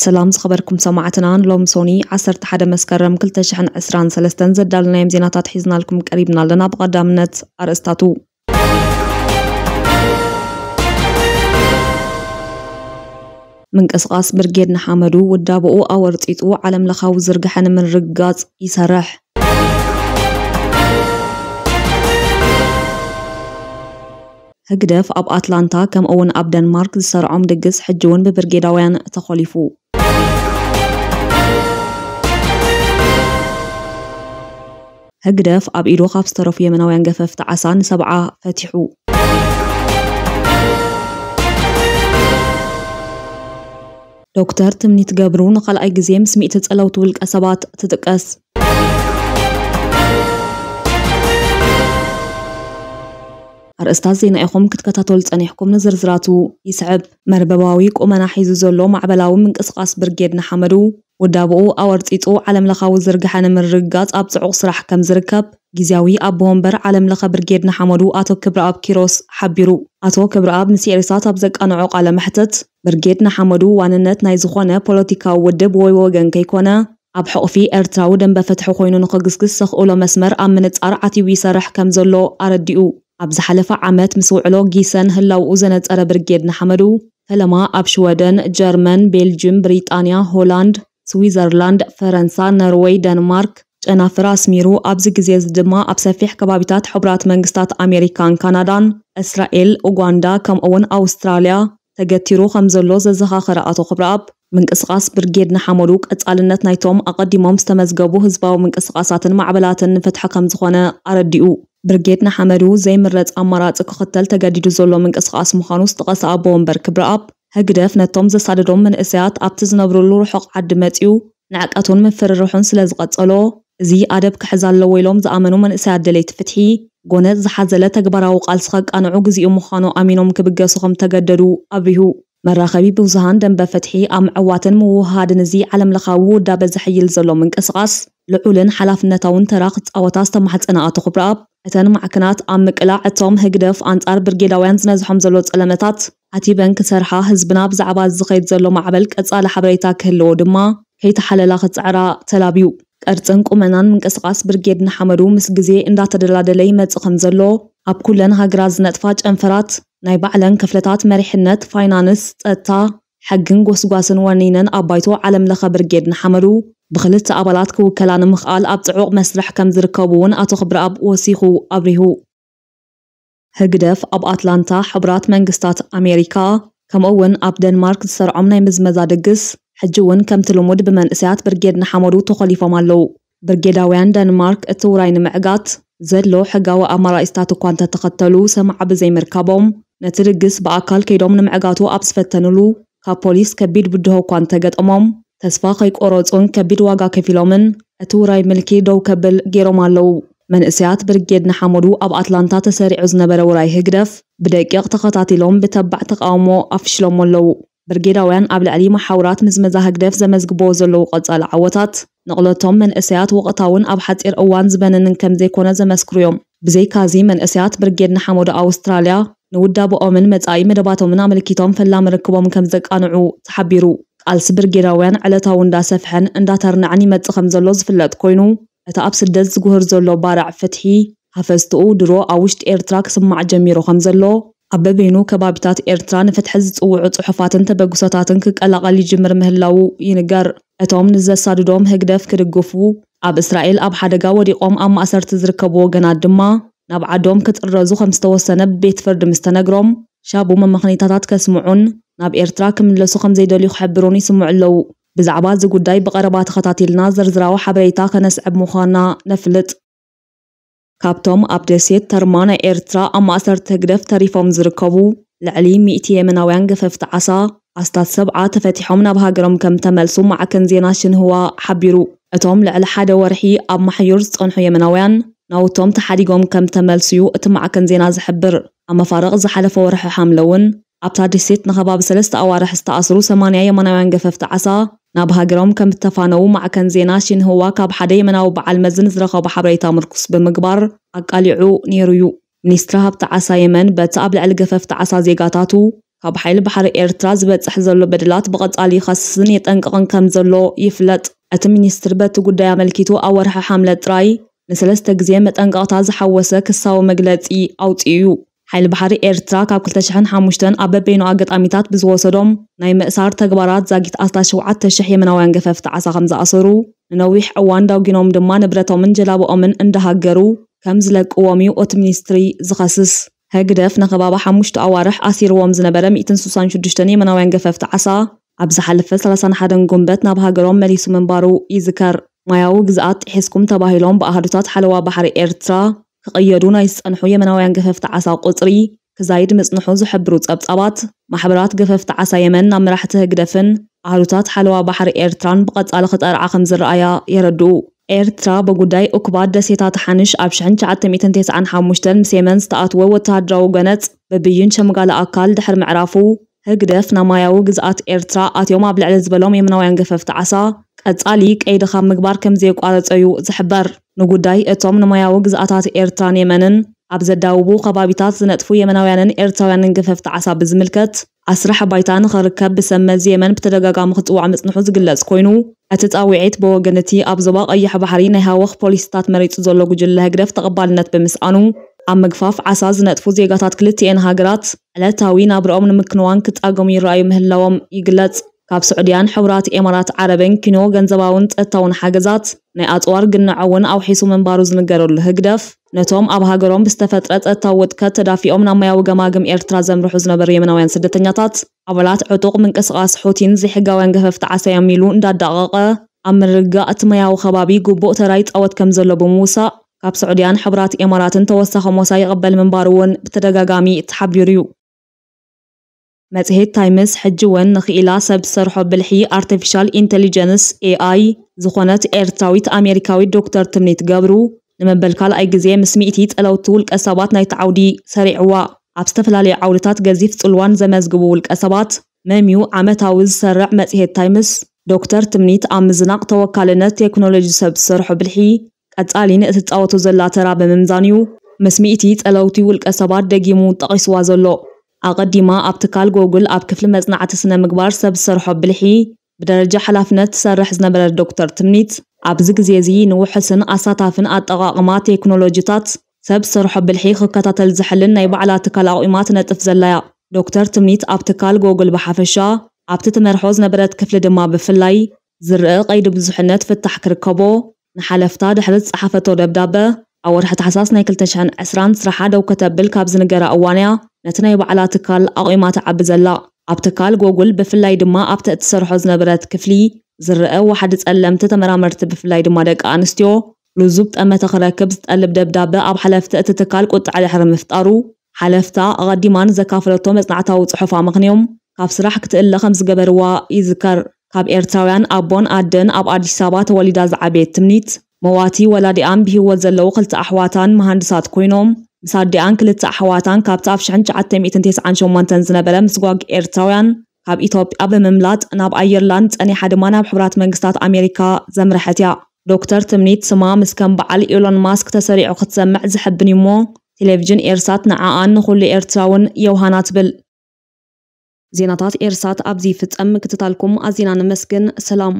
سلام خبركم سمعتنا لوم سوني عصرت حدا مسكرم كل تشحن عسران سلستن زد دالنايم زيناتات حيزنا لكم قريبنا لنا بقدامنا أرستاتو من قصقاص برقيد نحامدو ودابقو أورت إتو عالم لخاو زرقحن من رقاز يسرح هكذا أب أتلانتا كم أون أب دنمارك زسرعوم دقس حجون ببرقيداوين تخوليفو هجرف اب ايدو خافس طرف يمناوي انقفف تعسان سبعة فتحو دكتور تمني تقابرون قال اي قزيم سمي تتقلو طولك اسبات تتقس ار استاذ زين اخوم كت كتاتول صنيحكم نظر زراتو يسعب مربباويك ومنا حيز زلو معبلاو من قصقاص برجيد نحمدو ودابو أورتيتو عالم لخاو زرقحان من الرقات أبتعو صراح كم زرقب جزاوي أبوهمبر عالم لخبر جيرنا حمدو أتو كبرأب كيروس حبيرو أتو كبرأب نسيريسات أبزك أنعوق على محتت برجيرنا حمدو واننت نايزخوانا بولوتيكا ودبوي وغن كيكونا أبحق في إرتاو دن بفتحو خوينو نقاقسكس سخولو مسمر أمنت أرعتي ويسارح كم زلو أرديو أبز حلفة عمات مسوعلو جيسان هلاو أزنت أرى برجيرنا حمدو هلما أبشودن جرمن بلجيم بريطانيا هولاند ስዊዘርላንድ፣ ፈረንሳ፣ ኖርዌይ፣ ደንማርክ ጨናፍር ኣስሚሩ ኣብዚ ግዜ እዚ ድማ ኣብ ሰፊሕ ከባቢታት ሕቡራት መንግስታት ኣሜሪካን ካናዳን እስራኤል ኡጋንዳ ከምኡውን ኣውስትራልያ ተገቲሩ ከም ዘሎ ዘዘኻኽረ ኣቶ ክብረኣብ ምንቅስቓስ ብርጌድ ንሓመሉ ቀጻልነት ናይቶም ኣቐዲሞም ዝተመዝገቡ ህዝባዊ ምንቅስቓሳትን ማዕበላትን ንፍትሒ ከም ዝኾነ ኣረዲኡ ብርጌድ ንሓመዱ ዘይምረፅ ኣማራፂ ክኽተል ተገዲዱ ዘሎ ምንቅስቓስ ምዃኑ ዝተቐስኣ ብወንበር ክብረኣብ هجرف نتوم زصار روم من إسيات أبتزن أبرلو رحق عد نعك أتون من فر روحن سلزقت ألو زي أدب كحزال لو يلوم زأمنو من إسيات دليت فتحي جونت زحزلة تكبر أو قلصك أنا عجزي أم خانو أمينهم كبجا صخم تجدرو أبيهو مراخبي بوزهان دم بفتحي أم عوات موهاد نزي علم لخاو داب زحي يلزلو من كسغس لعولن حلف نتاون تراخت أو تاست محت أنا أتخبر أب أتن معكنات أم مقلاع توم هجرف أنت أربرجي لوينز نزحم زلوت ألمتات عتی بنک سرها هزبناب زعبات زخید زلوم عبال کسال حبریتا کهلو دما هیت حل لخت عرا تلابیو ارتنک امنان من کسقاس برگید نحمرو مسگزی امدا تدرلادلی متقم زلو اب کلن ها گراز نتفاج انفرات نای بعلن کفلتات مریحنت فاینانس اتا حقن گوسگواسن ورنینن ابایتو عالم لخ برگید نحمرو بخلت ابالات کو کلان مخال ابتعوق مسرح کم زرکابون اتو خبر اب وسیخو ابریهو ህግደፍ ኣብ ኣትላንታ ሕቡራት መንግስታት ኣሜሪካ ከምኡ እውን ኣብ ደንማርክ ዝሰርዖም ናይ ምዝመዛ ድግስ ሕጂ እውን ከምቲ ልሙድ ብመንእሰያት ብርጌድ ንሓመዱ ተኸሊፎም ኣለው ብርጌዳውያን ደንማርክ እቲ ውራይ ንምዕጋት ዘሎ ሕጋዊ ኣማራፂታት እኳ እንተተኸተሉ ሰማዕ ብዘይምርካቦም ነቲ ድግስ ብኣካል ከይዶም ንምዕጋቱ ኣብ ዝፈተንሉ ካብ ፖሊስ ከቢድ ብድሆ እኳ እንተገጠሞም ተስፋ ከይቆረፁን ከቢድ ዋጋ ከፊሎምን እቲ ውራይ ምልኪ ደው ከብል ገይሮም ኣለው من اسيات برجيد نحملو اب اتلانتا تسارعو زنبرا وراي هجرف بدقيق تقطاتي لوم بتبع تقاومو افشلو مولو برجيد اوان اب لعلي محاورات مزمزا هجرف زمزق بوزلو قدس العوطات نقلتهم من اسيات وقتاون اب حتير اوان زبنن كم زي كونا زمزكريوم بزي كازي من اسيات برجيد نحملو اوستراليا نودا بو اومن متعي مدباتو من عمل كيتون فلا مركبو مكمزق انعو تحبيرو السبر جراوان على تاون دا سفحن ان دا ترنعني متخم زلوز في اللات እቲ ኣብ ስደት ዝጉህር ዘሎ ባርዕ ፍትሒ ሃፈዝትኡ ድሮ ኣብ ውሽጢ ኤርትራ ክስማዕ ጀሚሩ ከም ዘሎ ኣብ በበይኑ ከባቢታት ኤርትራ ንፍትሒ ዝፅውዑ ጽሑፋትን ተበግሶታትን ክቀላቀል ይጅምር ምህላው ይንገር እቶም ንዘሳድዶም ህግደፍ ክድግፉ ኣብ እስራኤል ኣብ ሓደጋ ወዲቖም ኣብ ማእሰርቲ ዝርከቡ ወገናት ድማ ናብ ዓዶም ክጥረዙ ከም ዝተወሰነ ቤት ፍርድ ምስ ተነግሮም ሻቡ መመኽኒታታት ከስምዑን ናብ ኤርትራ ክምለሱ ከም ዘይደልዩ ክሕብሩን ይስምዑ ኣለዉ بزعبات زي قداي بقربات خطاتيلنا زرزراو حبريتا كنسعب مخانا نفلت كابتوم أبدسيت ترمانا إرترا أما أسر تقرف تريفهم زركبو لعلي مئتي يمناوين قففت عصا أستاذ سبعة تفتحهم نبها قرم كم تملسو مع كنزينا هو حبيرو أتوم لعل حدا ورحي أب محيور ستقنحو يمناوين نوتوم تحديقهم كم تملسيو أتم مع كنزينا زحبر أما فارغ زحلف ورحو حاملون أبتدسيت نخباب سلست أوارح استأصرو سمانيا يمناوين قففت عصا ناب هاگرام کم تفان او معکن زیناشین هو کاب حدی من او بعل مزن زرقا به حبری تامرکس به مجبر اقلی عو نیرویو نیسترها بت عصای من بت قبل علقف بت عصازی گاتاتو کاب حیل بحر ایرتراز بت حذلو بدلات بقد علی خاص نیت انگان کم زلو یفلت ات مینیستر بت وجود دامل کیتو آور حامل ترای نسلست جزیم بت انگات از حوسه کساو مجلتی عوتیو ሓይሊ ባሕሪ ኤርትራ ካብ 2005 ኣብ በበይኑ ኣጋጣሚታት ብዝወሰዶም ናይ ምእሳር ተግባራት ዛጊት 17,000 የመናውያን ገፈፍቲ ዓሳ ከም ዝኣሰሩ ንነዊሕ እዋን ዳውጊኖም ድማ ንብረቶምን ጀላብኦምን እንዳሃገሩ ከም ዝለቅዎም እዩ ኦት ሚኒስትሪ ዝኸስስ ህግደፍ ንኸባቢ 5 ኣዋርሕ ኣሲርዎም ዝነበረ 166 የመናውያን ገፈፍቲ ዓሳ ኣብ ዝሓለፈ 31 ጉንበት ናብ ሃገሮም መሊሱ ምንባሩ ይዝከር ማያዊ ግዝኣት ጥሒስኩም ተባሂሎም ብኣሃዶታት ሓለዋ ባሕሪ ኤርትራ تغيرون يصنحوا يمنوي عن جفاف تعسى قطري كزايد مصنحو زحبروت أبطابات محبرات جفاف تعسى يمن نام راحته جدفن عروتات حلوة بحر إيرتران بقد على خطر عقم يردو إيرترا بجداي أكباد دسيتا تحنش أبشن شعات ميتن تيس حام مشتل مسيمن ستاعت ووتار جو جنت ببيين شمقال أقل دحر معرفو هجدف نمايو جزات إرترا أتيوم قبل عدد بلوم يمنو ينقفف تعسا أتقالي كأيد خام مقبار كم زيك قالت أيو زحبر نقود داي أتوم نمايو جزاتات إرترا نيمنن عبز الدوبو قبابيتات نتفو يمنو ينن إرترا ينقفف تعسا بزملكت أسرح بايتان خركب بسمى زيمن بتدقى قامخت وعمس نحوز قلت كوينو أتت أويعيت بو جنتي أبزواق أي حبحرين هاوخ بوليستات مريت زولوغ جل هجدف تقبال نت بمسانو ኣብ ምግፋፍ ዓሳ ዝነጥፉ ዜጋታት ክልቲኤን ሃገራት ዕለታዊ ናብርኦም ንምክንዋን ክጣገሙ ይረኣዩ ምህላዎም ይግለጽ ካብ ስዑድያን ሕቡራት ኤማራት ዓረብን ኪኖ ገንዘባውን ፀጥታውን ሓገዛት ናይ ኣፅዋር ግንዐ እውን ኣውሒሱ ምንባሩ ዝንገረሉ ህግደፍ ነቶም ኣብ ሃገሮም ብዝተፈጥረ ፀጥታዊ ውድከት ተዳፊኦም ናብ ማያዊ ገማግም ኤርትራ ዘምርሑ ዝነበሩ የመናውያን ስደተኛታት ኣባላት ዕጡቕ ምንቅስቓስ ሑቲን ዘይሕጋውያን ገፈፍቲ ዓሰዮም ኢሉ እንዳዳቐቐ ኣብ ምርጋእ እቲ ማያዊ ከባቢ ጉቡእ ተራይ ጣወት ከም ዘሎ ብምውሳእ كاب سعوديان حبرات إمارات توسخ موسى يقبل من بارون بتدقاقامي اتحاب يريو متهيد تايمز حجوان نخيلا سب سرحو بالحي Artificial Intelligence AI زخونات ارتاويت أمريكاوي دكتور تمنيت قابرو نمن بالكال اي قزيه مسميتيت الو طول كأسابات نايت عودي سريعوا عبستفلالي عودتات قزيف تلوان زمز قبول كأسابات ميميو عمتاوز سرع متهيد تايمز دكتور تمنيت عم توكالنا تكنولوجي سب سرحو بالحي أتقالين أتتقاوتو زلا ترا بممزانيو مسميئتي تقلوتي والكسابات داقيمو تقسوا زلو أقدي ما أبتكال جوجل أبكفل مزنعة سنة مقبار سب سرحو بلحي بدرجة حلافنا تسرح زنبال الدكتور تمنيت أبزق زيزي نوحسن أساطافن أتقاقما تكنولوجيتات سب سرحو بلحي خكتا تلزحلن نيب على تكال أقيمات نتف زلايا دكتور تمنيت أبتكال جوجل بحفشا أبتت مرحوز نبرت كفل دما بفلاي زرق قيد بزحنت فتح كركبو ንሓለፍታ ድሕሪ ዝፀሓፈቶ ደብዳበ ኣብ ወርሒ ታሕሳስ ናይ 220 ስራሓ ደው ከተብል ካብ ዝንገረ እዋንያ ነቲ ናይ ባዕላ ትካል ኣቑማ ተዓቢ ዘላ ኣብ ትካል ጎጉል ብፍላይ ድማ ኣብቲ እትሰርሖ ዝነበረት ክፍሊ ዝርአ ዋሓደ ጸለምቲ ተመራመርቲ ብፍላይ ድማ ደቂ ኣንስትዮ ልዙብ ጠመተ ክረክብ ዝጠልብ ደብዳበ ኣብ ሓለፍቲ እቲ ትካል ቁጥዕ ድሕሪ ምፍጣሩ ሓለፍታ ኣቐዲማን ዘካፍለቶ መጽናዕታዊ ጽሑፋ ምኽንዮም ካብ ስራሕ ክትእለ ከም ዝገበርዋ ይዝከር كاب إرتاويان أبون أدن أب أدي سابات والداز عبيت تمنيت مواتي ولادي أم بيه وزلو قلت أحواتان مهندسات كوينوم مساردي أن قلت أحواتان كاب تافشعن جعتم إتنتيس عن شو منتن زنبلا مسقوق إرتاويان كاب إيطوب أب مملات ناب أيرلاند أني حدمان بحبرات منقصات أمريكا زمرحتيا دكتور تمنيت سما مسكن بعل إيلون ماسك تسريع قد سمع زحبني مو تلفجن إرسات نعان نخل إرتاون يوهانات بل ዜናታት ኤርሳት ኣብዚ ፍፀም ምክትታልኩም ኣዚና ንመስግን ሰላም